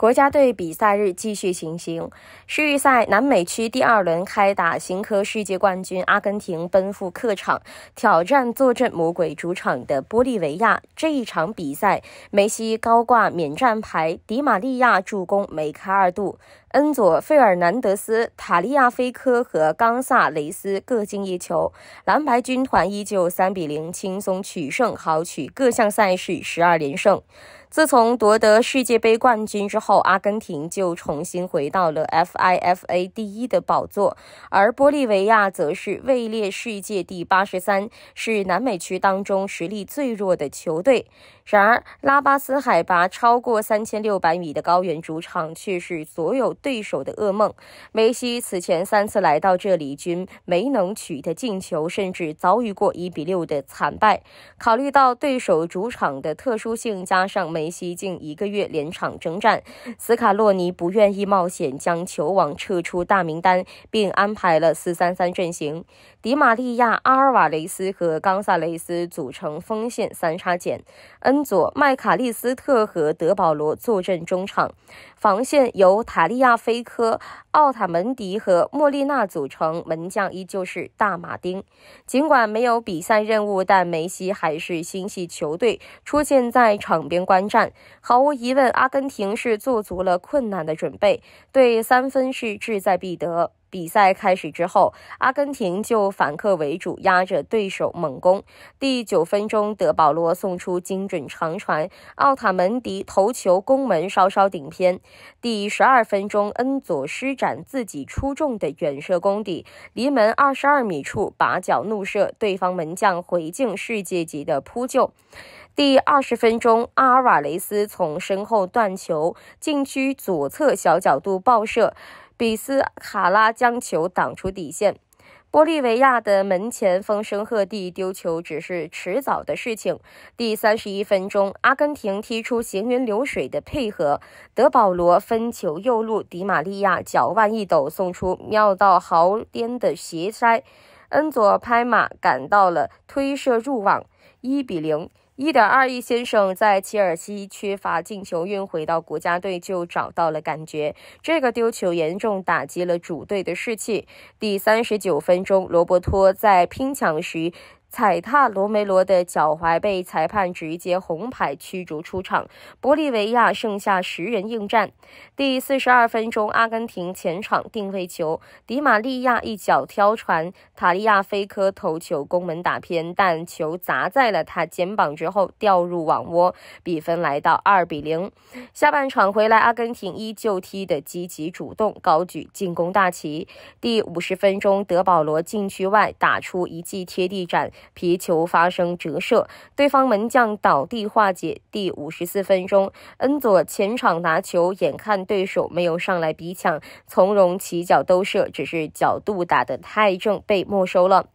国家队比赛日继续行行，世预赛南美区第二轮开打，新科世界冠军阿根廷奔赴客场挑战坐镇魔鬼主场的玻利维亚。这一场比赛，梅西高挂免战牌，迪玛利亚助攻梅开二度。恩佐·费尔南德斯、塔利亚菲科和冈萨雷斯各进一球，蓝白军团依旧三比零轻松取胜，豪取各项赛事十二连胜。自从夺得世界杯冠军之后，阿根廷就重新回到了 FIFA 第一的宝座，而玻利维亚则是位列世界第八十三，是南美区当中实力最弱的球队。然而，拉巴斯海拔超过三千六百米的高原主场却是所有。对手的噩梦。梅西此前三次来到这里均没能取得进球，甚至遭遇过一比六的惨败。考虑到对手主场的特殊性，加上梅西近一个月连场征战，斯卡洛尼不愿意冒险将球王撤出大名单，并安排了四三三阵型。迪玛利亚、阿尔瓦雷斯和冈萨雷斯组成锋线三叉戟，恩佐、麦卡利斯特和德保罗坐镇中场，防线由塔利亚。阿菲科、奥塔门迪和莫莉娜组成门将，依旧是大马丁。尽管没有比赛任务，但梅西还是心系球队，出现在场边观战。毫无疑问，阿根廷是做足了困难的准备，对三分是志在必得。比赛开始之后，阿根廷就反客为主，压着对手猛攻。第九分钟，德保罗送出精准长传，奥塔门迪头球攻门稍稍顶偏。第十二分钟，恩佐施展自己出众的远射功底，离门二十二米处拔脚怒射，对方门将回敬世界级的扑救。第二十分钟，阿尔瓦雷斯从身后断球，禁区左侧小角度爆射。比斯卡拉将球挡出底线，玻利维亚的门前风声鹤唳，丢球只是迟早的事情。第三十一分钟，阿根廷踢出行云流水的配合，德保罗分球右路，迪玛利亚脚腕一抖送出妙到毫巅的斜塞，恩佐拍马赶到了推射入网，一比零。一点二亿先生在切尔西缺乏进球运，回到国家队就找到了感觉。这个丢球严重打击了主队的士气。第三十九分钟，罗伯托在拼抢时。踩踏罗梅罗的脚踝，被裁判直接红牌驱逐出场。玻利维亚剩下十人应战。第四十二分钟，阿根廷前场定位球，迪玛利亚一脚挑传，塔利亚菲科头球攻门打偏，但球砸在了他肩膀之后掉入网窝，比分来到二比零。下半场回来，阿根廷依旧踢得积极主动，高举进攻大旗。第五十分钟，德保罗禁区外打出一记贴地斩。皮球发生折射，对方门将倒地化解。第五十四分钟，恩佐前场拿球，眼看对手没有上来逼抢，从容起脚兜射，只是角度打得太正，被没收了。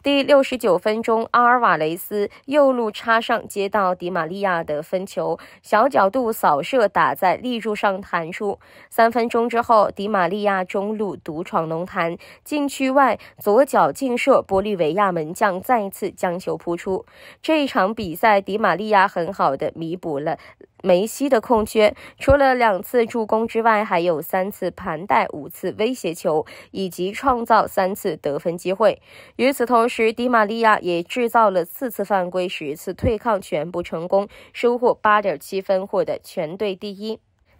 第六十九分钟，阿尔瓦雷斯右路插上，接到迪玛利亚的分球，小角度扫射打在立柱上弹出。三分钟之后，迪玛利亚中路独闯龙潭，禁区外左脚劲射，玻利维亚门将再次将球扑出。这一场比赛，迪玛利亚很好的弥补了。梅西的空缺，除了两次助攻之外，还有三次盘带、五次威胁球，以及创造三次得分机会。与此同时，迪玛利亚也制造了四次犯规、十次退抗，全部成功，收获八点七分，获得全队第一。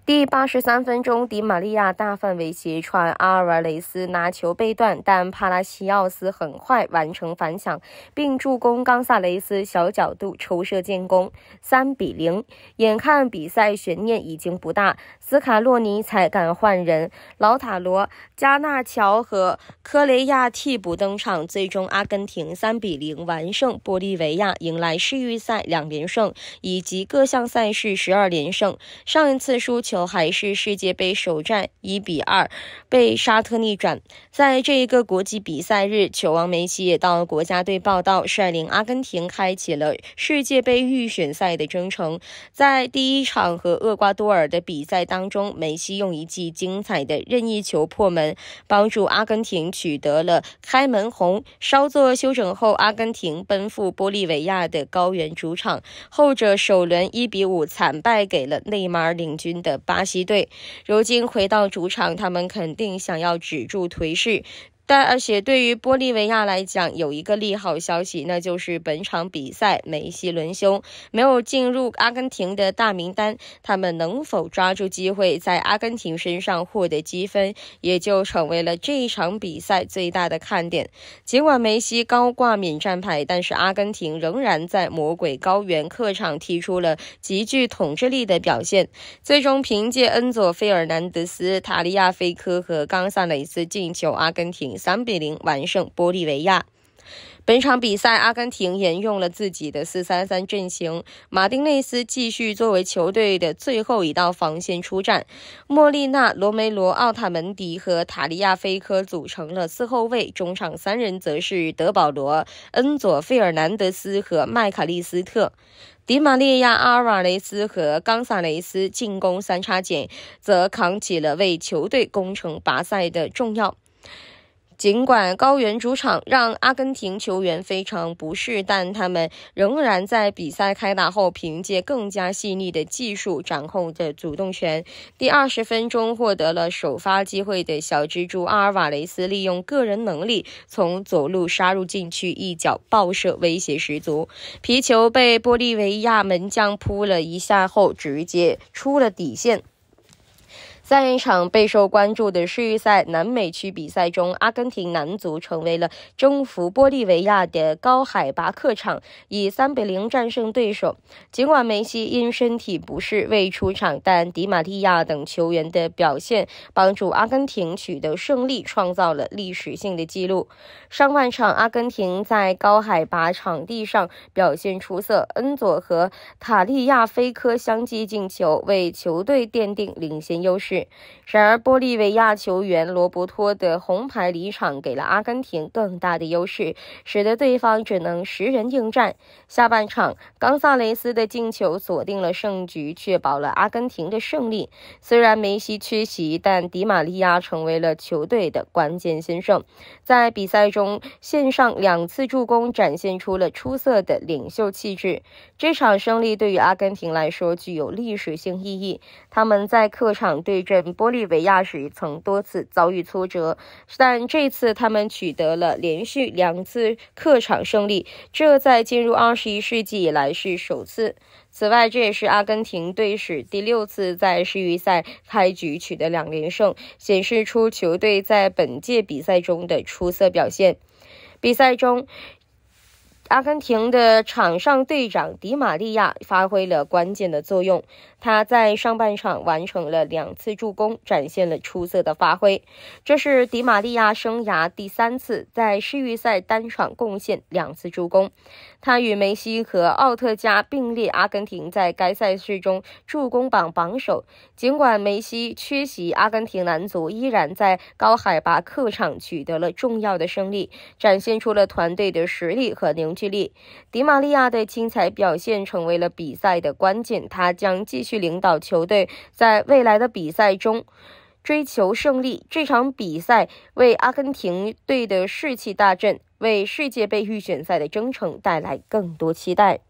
第八十三分钟，迪玛利亚大范围斜传，阿尔瓦雷斯拿球被断，但帕拉西奥斯很快完成反抢，并助攻冈萨雷斯小角度抽射建功，三比零。眼看比赛悬念已经不大，斯卡洛尼才敢换人，劳塔罗、加纳乔和科雷亚替补登场。最终，阿根廷三比零完胜玻利维亚，迎来世预赛两连胜以及各项赛事十二连胜。上一次输球。还是世界杯首战一比二被沙特逆转。在这一个国际比赛日，球王梅西也到国家队报道，率领阿根廷开启了世界杯预选赛的征程。在第一场和厄瓜多尔的比赛当中，梅西用一记精彩的任意球破门，帮助阿根廷取得了开门红。稍作休整后，阿根廷奔赴玻利维亚的高原主场，后者首轮一比五惨败给了内马尔领军的。巴西队如今回到主场，他们肯定想要止住颓势。但而且对于玻利维亚来讲，有一个利好消息，那就是本场比赛梅西轮休，没有进入阿根廷的大名单。他们能否抓住机会，在阿根廷身上获得积分，也就成为了这一场比赛最大的看点。尽管梅西高挂免战牌，但是阿根廷仍然在魔鬼高原客场踢出了极具统治力的表现。最终凭借恩佐·费尔南德斯、塔利亚菲科和冈萨雷斯进球，阿根廷。三比零完胜玻利维亚。本场比赛，阿根廷沿用了自己的四三三阵型，马丁内斯继续作为球队的最后一道防线出战。莫莉纳、罗梅罗、奥塔门迪和塔利亚菲科组成了四后卫，中场三人则是德保罗、恩佐·费尔南德斯和麦卡利斯特。迪玛利亚、阿尔瓦雷斯和冈萨雷斯进攻三叉戟，则扛起了为球队攻城拔塞的重要。尽管高原主场让阿根廷球员非常不适，但他们仍然在比赛开打后凭借更加细腻的技术掌控着主动权。第二十分钟获得了首发机会的小蜘蛛阿尔瓦雷斯利用个人能力从左路杀入禁区，一脚爆射威胁十足，皮球被玻利维亚门将扑了一下后直接出了底线。在一场备受关注的世预赛南美区比赛中，阿根廷男足成为了征服玻利维亚的高海拔客场，以三比零战胜对手。尽管梅西因身体不适未出场，但迪玛利亚等球员的表现帮助阿根廷取得胜利，创造了历史性的纪录。上半场，阿根廷在高海拔场地上表现出色，恩佐和塔利亚菲科相继进球，为球队奠定领先优势。然而，玻利维亚球员罗伯托的红牌离场给了阿根廷更大的优势，使得对方只能十人应战。下半场，冈萨雷斯的进球锁定了胜局，确保了阿根廷的胜利。虽然梅西缺席，但迪玛利亚成为了球队的关键先生，在比赛中献上两次助攻，展现出了出色的领袖气质。这场胜利对于阿根廷来说具有历史性意义，他们在客场对。镇玻利维亚时曾多次遭遇挫折，但这次他们取得了连续两次客场胜利，这在进入二十一世纪以来是首次。此外，这也是阿根廷队史第六次在世预赛开局取得两连胜，显示出球队在本届比赛中的出色表现。比赛中。阿根廷的场上队长迪玛利亚发挥了关键的作用，他在上半场完成了两次助攻，展现了出色的发挥。这是迪玛利亚生涯第三次在世预赛单场贡献两次助攻，他与梅西和奥特加并列阿根廷在该赛事中助攻榜榜首。尽管梅西缺席，阿根廷男足依然在高海拔客场取得了重要的胜利，展现出了团队的实力和凝。距离，迪玛利亚的精彩表现成为了比赛的关键。他将继续领导球队，在未来的比赛中追求胜利。这场比赛为阿根廷队的士气大振，为世界杯预选赛的征程带来更多期待。